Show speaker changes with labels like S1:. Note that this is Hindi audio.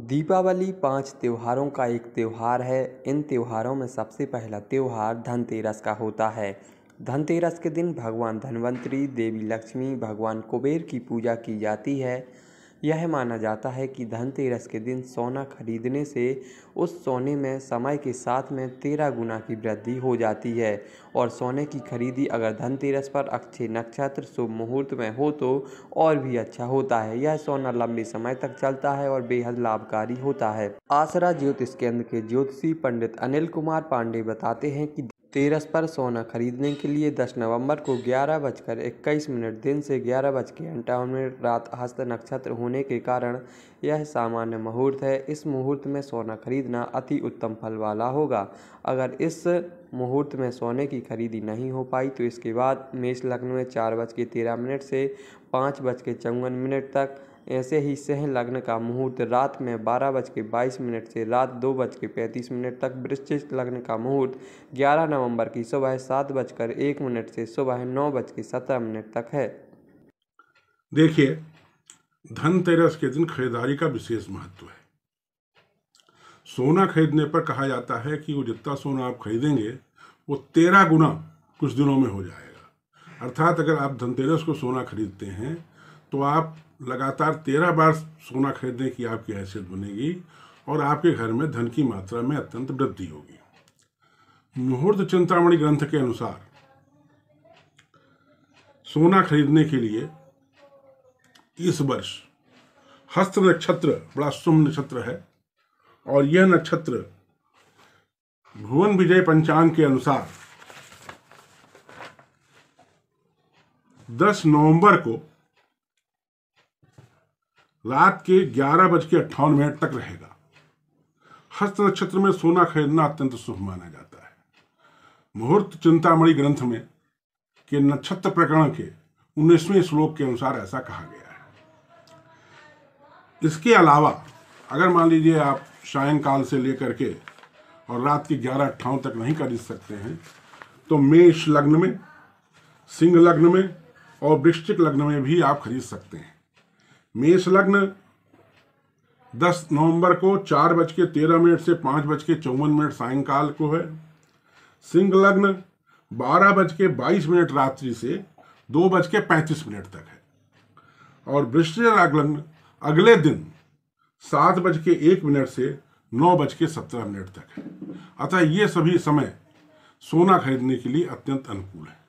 S1: दीपावली पाँच त्योहारों का एक त्यौहार है इन त्योहारों में सबसे पहला त्यौहार धनतेरस का होता है धनतेरस के दिन भगवान धन्वंतरी देवी लक्ष्मी भगवान कुबेर की पूजा की जाती है यह माना जाता है कि धनतेरस के दिन सोना खरीदने से उस सोने में समय के साथ में तेरह गुना की वृद्धि हो जाती है और सोने की खरीदी अगर धनतेरस पर अच्छे नक्षत्र शुभ मुहूर्त में हो तो और भी अच्छा होता है यह सोना लंबे समय तक चलता है और बेहद लाभकारी होता है आसरा ज्योतिष केंद्र के ज्योतिषी पंडित अनिल कुमार पांडे बताते हैं कि तेरस पर सोना खरीदने के लिए दस नवंबर को ग्यारह बजकर इक्कीस मिनट दिन से ग्यारह बज के अंठावन मिनट रात हस्त नक्षत्र होने के कारण यह सामान्य मुहूर्त है इस मुहूर्त में सोना खरीदना अति उत्तम फल वाला होगा अगर इस मुहूर्त में सोने की खरीदी नहीं हो पाई तो इसके बाद मेष लग्न में चार बज के तेरह मिनट से पाँच बज के चौवन मिनट तक ऐसे ही सह लग्न का मुहूर्त रात में बारह बज के बाईस मिनट से रात दो बज के पैंतीस मिनट तक वृश्चिक लग्न का मुहूर्त ग्यारह नवंबर की सुबह सात बजकर एक मिनट से सुबह नौ बज के सत्रह मिनट तक है
S2: देखिए धनतेरस के दिन खरीदारी का विशेष महत्व है सोना खरीदने पर कहा जाता है कि वो जितना सोना आप खरीदेंगे वो तेरह गुना कुछ दिनों में हो जाएगा अर्थात अगर आप धनतेरस को सोना खरीदते हैं तो आप लगातार तेरह बार सोना खरीदने की आपकी हैसियत बनेगी और आपके घर में धन की मात्रा में अत्यंत वृद्धि होगी मुहूर्त चिंतामणि ग्रंथ के अनुसार सोना खरीदने के लिए इस वर्ष हस्त नक्षत्र बड़ा शुभ नक्षत्र है और यह नक्षत्र भुवन विजय पंचांग के अनुसार 10 नवंबर को रात के ग्यारह बज के अट्ठावन मिनट तक रहेगा हस्त नक्षत्र में सोना खरीदना अत्यंत शुभ माना जाता है मुहूर्त चिंतामणि ग्रंथ में के नक्षत्र प्रकरण के उन्नीसवें श्लोक के अनुसार ऐसा कहा गया है इसके अलावा अगर मान लीजिए आप सायंकाल से लेकर के और रात के ग्यारह अट्ठावन तक नहीं खरीद सकते हैं तो मेष लग्न में सिंह लग्न में और वृश्चिक लग्न में भी आप खरीद सकते हैं मेष लग्न 10 नवंबर को चार बज के तेरह मिनट से पांच बज के चौवन मिनट सायंकाल को है सिंह लग्न बारह बज के बाईस मिनट रात्रि से दो बज के पैंतीस मिनट तक है और वृश्चिक लग्न अगले दिन सात बज के एक मिनट से नौ बज के सत्रह मिनट तक है अतः ये सभी समय सोना खरीदने के लिए अत्यंत अनुकूल है